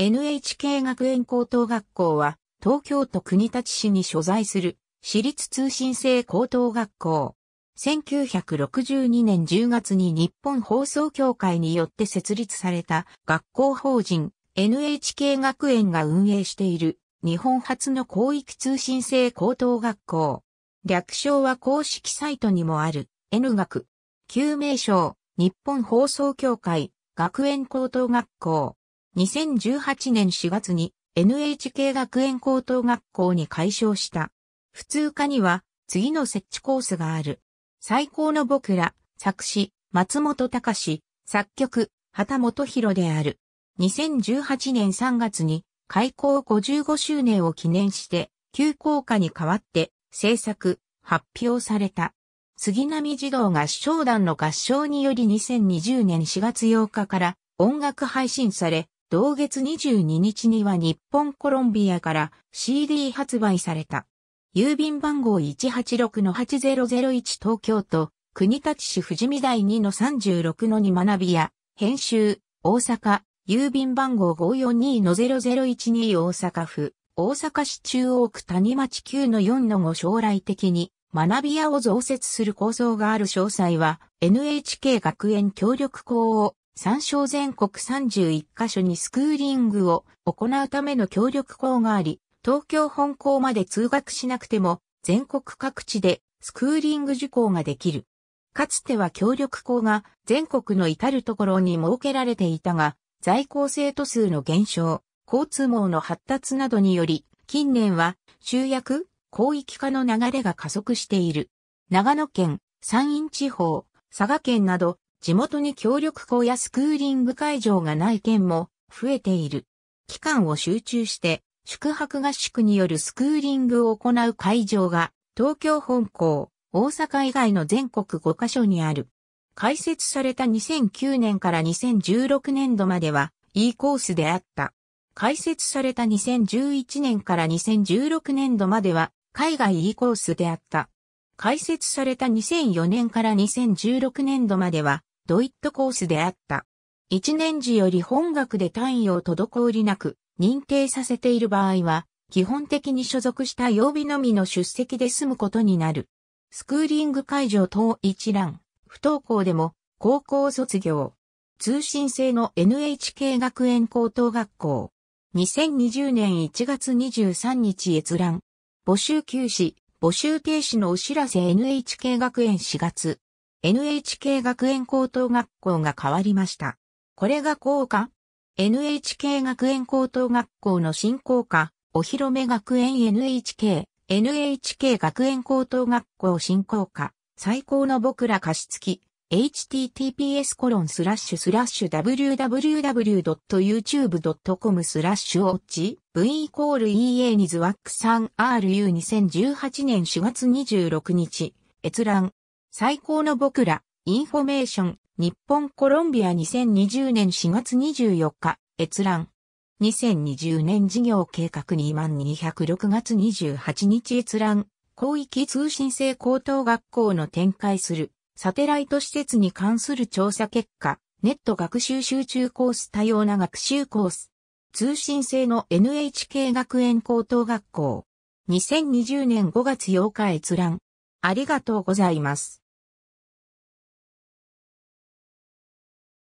NHK 学園高等学校は、東京都国立市に所在する、私立通信制高等学校。1962年10月に日本放送協会によって設立された学校法人 NHK 学園が運営している日本初の広域通信制高等学校。略称は公式サイトにもある N 学。旧名称日本放送協会学園高等学校。2018年4月に NHK 学園高等学校に改称した。普通科には次の設置コースがある。最高の僕ら、作詞、松本隆、作曲、畑本博である。2018年3月に開校55周年を記念して休校科に代わって制作、発表された。杉並児童合唱団の合唱により2020年4月8日から音楽配信され、同月22日には日本コロンビアから CD 発売された。郵便番号186-8001東京都、国立市富士見台2の36の2学びや、編集、大阪、郵便番号542-0012大阪府、大阪市中央区谷町9の4の5将来的に、学び屋を増設する構想がある詳細は、NHK 学園協力校を参照全国31カ所にスクーリングを行うための協力校があり、東京本校まで通学しなくても、全国各地でスクーリング受講ができる。かつては協力校が全国の至るところに設けられていたが、在校生徒数の減少、交通網の発達などにより、近年は集約、広域化の流れが加速している。長野県、山陰地方、佐賀県など地元に協力校やスクーリング会場がない県も増えている。期間を集中して宿泊合宿によるスクーリングを行う会場が東京本校、大阪以外の全国5カ所にある。開設された2009年から2016年度までは E コースであった。開設された2011年から2016年度までは海外 E コースであった。開設された2004年から2016年度まではドイットコースであった。一年時より本学で単位を滞りなく認定させている場合は、基本的に所属した曜日のみの出席で済むことになる。スクーリング会場等一覧、不登校でも高校卒業、通信制の NHK 学園高等学校、2020年1月23日閲覧、募集休止、募集停止のお知らせ NHK 学園4月。NHK 学園高等学校が変わりました。これが校歌 ?NHK 学園高等学校の新校歌、お披露目学園 NHK、NHK 学園高等学校新校歌、最高の僕ら貸し付き、https コロンスラッシュスラッシュ www.youtube.com スラッシュオッチ v イコール ea にズワック 3ru2018 年4月26日閲覧最高の僕ら、インフォメーション、日本コロンビア2020年4月24日、閲覧。2020年事業計画22206月28日閲覧。広域通信制高等学校の展開するサテライト施設に関する調査結果、ネット学習集中コース多様な学習コース。通信制の NHK 学園高等学校。2020年5月8日閲覧。ありがとうございます。